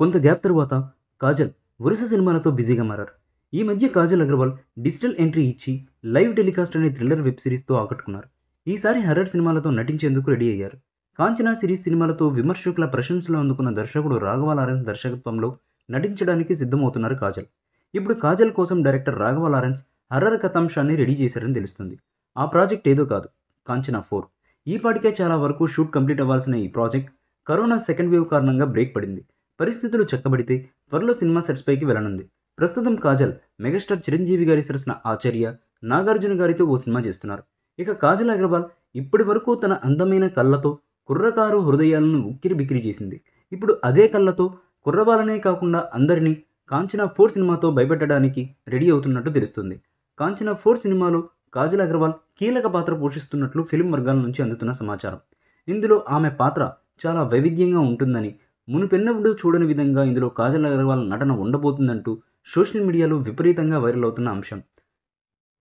కొంత గ్యాప్ తరువాత కాజల్ వరుస సినిమాలతో బిజీగా మారారు ఈ మధ్య కాజల్ అగర్వాల్ డిజిటల్ ఎంట్రీ ఇచ్చి లైవ్ టెలికాస్ట్ అనే థ్రిల్లర్ వెబ్ సిరీస్తో ఆకట్టుకున్నారు ఈసారి హర్రర్ సినిమాలతో నటించేందుకు రెడీ అయ్యారు కాంచనా సిరీస్ సినిమాలతో విమర్శకుల ప్రశంసలు అందుకున్న దర్శకుడు రాఘవాలారెన్స్ దర్శకత్వంలో నటించడానికి సిద్ధమవుతున్నారు కాజల్ ఇప్పుడు కాజల్ కోసం డైరెక్టర్ రాఘవాలారెన్స్ హర్రర్ కథాంశాన్ని రెడీ చేశారని తెలుస్తుంది ఆ ప్రాజెక్ట్ ఏదో కాదు కాంచనా ఫోర్ ఈ పాటికే చాలా వరకు షూట్ కంప్లీట్ అవ్వాల్సిన ఈ ప్రాజెక్ట్ కరోనా సెకండ్ వేవ్ కారణంగా బ్రేక్ పడింది పరిస్థితులు చక్కబడితే త్వరలో సినిమా సెట్స్ పైకి వెళ్ళనుంది ప్రస్తుతం కాజల్ మెగాస్టార్ చిరంజీవి గారి సరసన ఆచార్య నాగార్జున గారితో ఓ సినిమా చేస్తున్నారు ఇక కాజల్ అగర్వాల్ ఇప్పటి వరకు తన అందమైన కళ్ళతో కుర్రకారు హృదయాలను ఉక్కిరి బిక్కిరి చేసింది ఇప్పుడు అదే కళ్ళతో కుర్రవాలనే కాకుండా అందరినీ కాంచనా ఫోర్ సినిమాతో భయపెట్టడానికి రెడీ అవుతున్నట్టు తెలుస్తుంది కాంచనా ఫోర్ సినిమాలో కాజల్ అగర్వాల్ కీలక పాత్ర పోషిస్తున్నట్లు ఫిలిం వర్గాల నుంచి అందుతున్న సమాచారం ఇందులో ఆమె పాత్ర చాలా వైవిధ్యంగా ఉంటుందని మునుపెన్నప్పుడు చూడని విధంగా ఇందులో కాజల్ అగర్వాల్ నటన ఉండబోతుందంటూ సోషల్ మీడియాలో విపరీతంగా వైరల్ అవుతున్న అంశం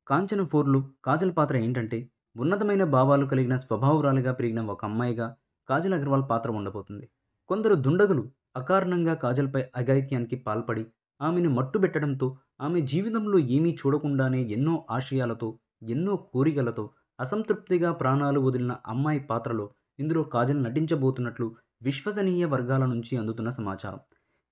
కాంచన ఫోర్లు కాజల్ పాత్ర ఏంటంటే ఉన్నతమైన భావాలు కలిగిన స్వభావరాలుగా పెరిగిన ఒక అమ్మాయిగా కాజల్ అగర్వాల్ పాత్ర ఉండబోతుంది కొందరు దుండగులు అకారణంగా కాజల్పై అఘాయిత్యానికి పాల్పడి ఆమెను మట్టుబెట్టడంతో ఆమె జీవితంలో ఏమీ చూడకుండానే ఎన్నో ఆశయాలతో ఎన్నో కోరికలతో అసంతృప్తిగా ప్రాణాలు వదిలిన అమ్మాయి పాత్రలో ఇందులో కాజల్ నటించబోతున్నట్లు విశ్వసనీయ వర్గాల నుంచి అందుతున్న సమాచారం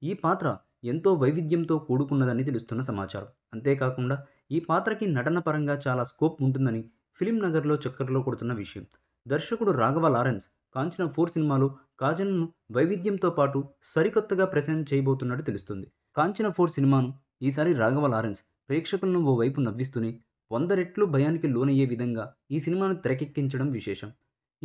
ఈ పాత్ర ఎంతో వైవిధ్యంతో కూడుకున్నదని తెలుస్తున్న సమాచారం అంతేకాకుండా ఈ పాత్రకి నటన పరంగా చాలా స్కోప్ ఉంటుందని ఫిలిం నగర్లో చక్కర్లో కొడుతున్న విషయం దర్శకుడు రాఘవ లారెన్స్ కాంచిన ఫోర్ సినిమాలు కాజల్ను వైవిధ్యంతో పాటు సరికొత్తగా ప్రెసెంట్ చేయబోతున్నట్టు తెలుస్తుంది కాంచిన ఫోర్ సినిమాను ఈసారి రాఘవ లారెన్స్ ప్రేక్షకులను ఓ వైపు నవ్విస్తూనే వంద రెట్లు భయానికి లోనయ్యే విధంగా ఈ సినిమాను తెరకెక్కించడం విశేషం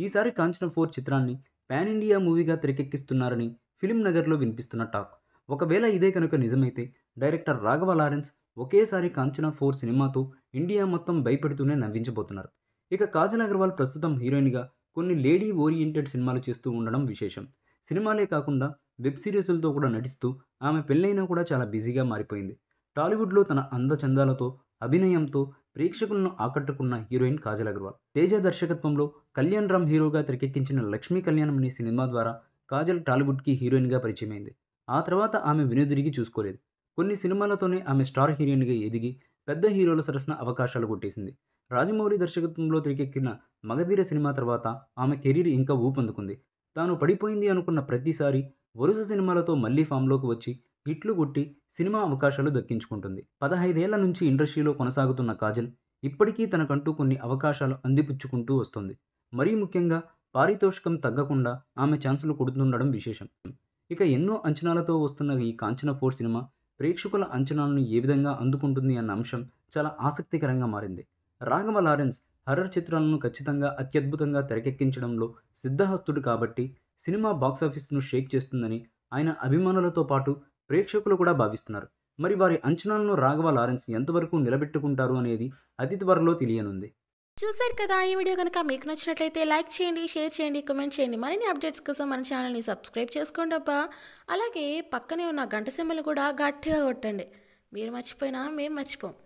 ఈసారి కాంచన ఫోర్ చిత్రాన్ని పాన్ ఇండియా మూవీగా తెరకెక్కిస్తున్నారని ఫిలిం నగర్లో వినిపిస్తున్న టాక్ ఒకవేళ ఇదే కనుక నిజమైతే డైరెక్టర్ రాఘవ లారెన్స్ ఒకేసారి కాంచనా ఫోర్ సినిమాతో ఇండియా మొత్తం భయపెడుతూనే నవ్వించబోతున్నారు ఇక కాజల్ అగర్వాల్ ప్రస్తుతం హీరోయిన్గా కొన్ని లేడీ ఓరియంటెడ్ సినిమాలు చేస్తూ ఉండడం విశేషం సినిమాలే కాకుండా వెబ్ సిరీస్లతో కూడా నటిస్తూ ఆమె పెళ్ళైనా కూడా చాలా బిజీగా మారిపోయింది టాలీవుడ్లో తన అందచందాలతో అభినయంతో ప్రేక్షకులను ఆకట్టుకున్న హీరోయిన్ కాజల్ అగర్వాల్ తేజ దర్శకత్వంలో కళ్యాణ్ రామ్ హీరోగా తెరకెక్కించిన లక్ష్మీ కళ్యాణం అనే సినిమా ద్వారా కాజల్ టాలీవుడ్కి హీరోయిన్గా పరిచయమైంది ఆ తర్వాత ఆమె వినోదిరిగి చూసుకోలేదు కొన్ని సినిమాలతోనే ఆమె స్టార్ హీరోయిన్గా ఎదిగి పెద్ద హీరోల సరసన అవకాశాలు కొట్టేసింది రాజమౌళి దర్శకత్వంలో తెరకెక్కిన మగధీర సినిమా తర్వాత ఆమె కెరీర్ ఇంకా ఊపందుకుంది తాను పడిపోయింది అనుకున్న ప్రతిసారి వరుస సినిమాలతో మళ్లీ ఫామ్లోకి వచ్చి హిట్లు గుట్టి సినిమా అవకాశాలు దక్కించుకుంటుంది పదహైదేళ్ల నుంచి ఇండస్ట్రీలో కొనసాగుతున్న కాజల్ ఇప్పటికీ తనకంటూ కొన్ని అవకాశాలు అందిపుచ్చుకుంటూ వస్తుంది మరీ ముఖ్యంగా పారితోషికం తగ్గకుండా ఆమె ఛాన్సులు కొడుతుండడం విశేషం ఇక ఎన్నో అంచనాలతో వస్తున్న ఈ కాంచన ఫోర్ సినిమా ప్రేక్షకుల అంచనాలను ఏ విధంగా అందుకుంటుంది అన్న అంశం చాలా ఆసక్తికరంగా మారింది రాఘవ లారెన్స్ హర్రర్ చిత్రాలను ఖచ్చితంగా అత్యద్భుతంగా తెరకెక్కించడంలో సిద్ధహస్తుడు కాబట్టి సినిమా బాక్సాఫీస్ను షేక్ చేస్తుందని ఆయన అభిమానులతో పాటు ప్రేక్షకులు కూడా భావిస్తున్నారు మరి వారి అంచనాలను రాఘవ లారెన్స్ ఎంతవరకు నిలబెట్టుకుంటారు అనేది అతి త్వరలో తెలియనుంది చూశారు కదా ఈ వీడియో కనుక మీకు నచ్చినట్లయితే లైక్ చేయండి షేర్ చేయండి కమెంట్ చేయండి మరిన్ని అప్డేట్స్ కోసం మన ఛానల్ని సబ్స్క్రైబ్ చేసుకోండి అబ్బా అలాగే పక్కనే ఉన్న గంట సింబల్ కూడా గట్టిగా కొట్టండి మీరు మర్చిపోయినా మేము మర్చిపోం